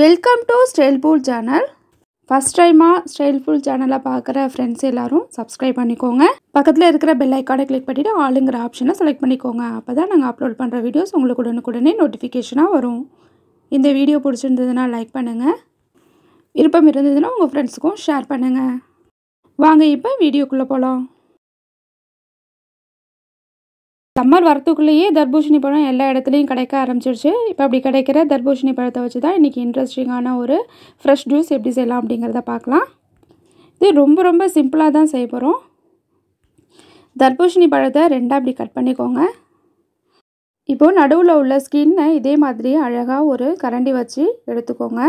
welcome to style full channel first டைமாக style full சேனலை பார்க்குற ஃப்ரெண்ட்ஸ் எல்லோரும் சப்ஸ்கிரைப் பண்ணிக்கோங்க பக்கத்தில் இருக்கிற பெல் ஐக்கானை கிளிக் பண்ணிவிட்டு ஆளுங்கிற ஆப்ஷனை செலக்ட் பண்ணிக்கோங்க அப்போ தான் நாங்கள் அப்லோட் பண்ணுற வீடியோஸ் உங்களுக்கு உடனுக்குடனே நோட்டிஃபிகேஷனாக வரும் இந்த வீடியோ பிடிச்சிருந்ததுன்னா லைக் பண்ணுங்கள் விருப்பம் இருந்ததுன்னா உங்கள் ஃப்ரெண்ட்ஸுக்கும் ஷேர் பண்ணுங்கள் வாங்க இப்போ வீடியோக்குள்ளே போகலாம் சம்மர் வரத்துக்குள்ளேயே தர்பூசணி பழம் எல்லா இடத்துலையும் கிடைக்க ஆரம்பிச்சிருச்சு இப்போ அப்படி கிடைக்கிற தர்பூசணி பழத்தை வச்சு தான் இன்றைக்கி இன்ட்ரெஸ்டிங்கான ஒரு ஃப்ரெஷ் ஜூஸ் எப்படி செய்யலாம் அப்படிங்கிறத பார்க்கலாம் இது ரொம்ப ரொம்ப சிம்பிளாக தான் செய்ய போகிறோம் தர்பூசணி பழத்தை ரெண்டாக அப்படி கட் பண்ணிக்கோங்க இப்போது நடுவில் உள்ள ஸ்கின்னை இதே மாதிரி அழகாக ஒரு கரண்டி வச்சு எடுத்துக்கோங்க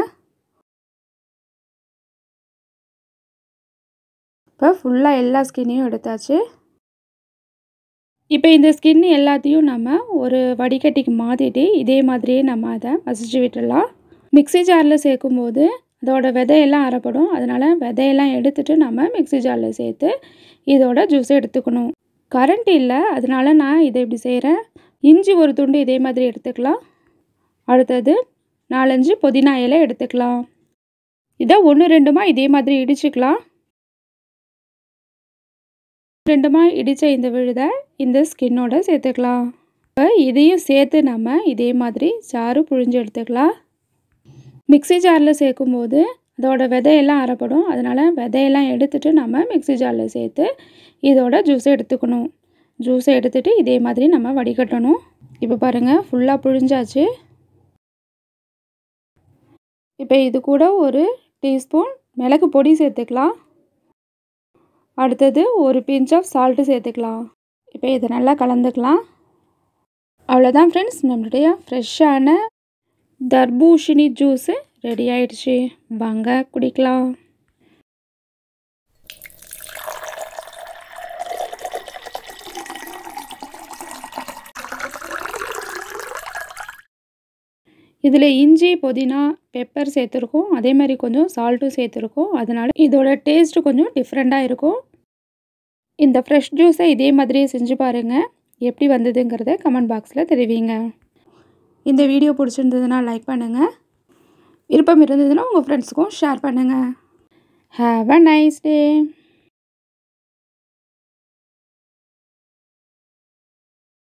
இப்போ ஃபுல்லாக எல்லா ஸ்கின்னையும் எடுத்தாச்சு இப்போ இந்த ஸ்கின் எல்லாத்தையும் நம்ம ஒரு வடிகட்டிக்கு மாற்றிட்டு இதே மாதிரியே நம்ம அதை மசிச்சு விட்டுடலாம் மிக்சி ஜாரில் சேர்க்கும் போது அதோட விதையெல்லாம் அறப்படும் அதனால் விதையெல்லாம் எடுத்துகிட்டு நம்ம மிக்சி ஜாரில் சேர்த்து இதோட ஜூஸ் எடுத்துக்கணும் கரண்ட் இல்லை அதனால் நான் இதை இப்படி செய்கிறேன் இஞ்சி ஒரு துண்டு இதே மாதிரி எடுத்துக்கலாம் அடுத்தது நாலஞ்சு புதினா இலை எடுத்துக்கலாம் இதை ஒன்று ரெண்டுமா இதே மாதிரி இடிச்சுக்கலாம் ரெண்டுமாக இடித்த இந்த விழுதை இந்த ஸ்கின்னோட சேர்த்துக்கலாம் இப்போ இதையும் சேர்த்து நம்ம இதே மாதிரி சாறு புழிஞ்சு எடுத்துக்கலாம் மிக்சி ஜாரில் சேர்க்கும் போது அதோட விதையெல்லாம் அறப்படும் அதனால் விதையெல்லாம் எடுத்துகிட்டு நம்ம மிக்சி ஜாரில் சேர்த்து இதோட ஜூஸை எடுத்துக்கணும் ஜூஸை எடுத்துகிட்டு இதே மாதிரி நம்ம வடிகட்டணும் இப்போ பாருங்கள் ஃபுல்லாக புழிஞ்சாச்சு இப்போ இது கூட ஒரு டீஸ்பூன் மிளகு பொடி சேர்த்துக்கலாம் அடுத்தது ஒரு பிஞ்ச் ஆஃப் சால்ட்டு சேர்த்துக்கலாம் இப்போ இதை நல்லா கலந்துக்கலாம் அவ்வளோதான் ஃப்ரெண்ட்ஸ் நம்மளுடைய ஃப்ரெஷ்ஷான தர்பூஷணி ஜூஸு ரெடி ஆயிடுச்சு வாங்க குடிக்கலாம் இதில் இஞ்சி புதினா பெப்பர் சேர்த்துருக்கோம் அதே மாதிரி கொஞ்சம் சால்ட்டும் சேர்த்துருக்கோம் அதனால் இதோட டேஸ்ட்டு கொஞ்சம் டிஃப்ரெண்ட்டாக இருக்கும் இந்த ஃப்ரெஷ் ஜூஸை இதே மாதிரியே செஞ்சு பாருங்கள் எப்படி வந்ததுங்கிறத கமெண்ட் பாக்ஸில் தெரிவிங்க இந்த வீடியோ பிடிச்சிருந்ததுன்னா லைக் பண்ணுங்கள் விருப்பம் இருந்ததுன்னா உங்கள் ஃப்ரெண்ட்ஸுக்கும் ஷேர் பண்ணுங்கள் ஹாவ் அ நைஸ் டே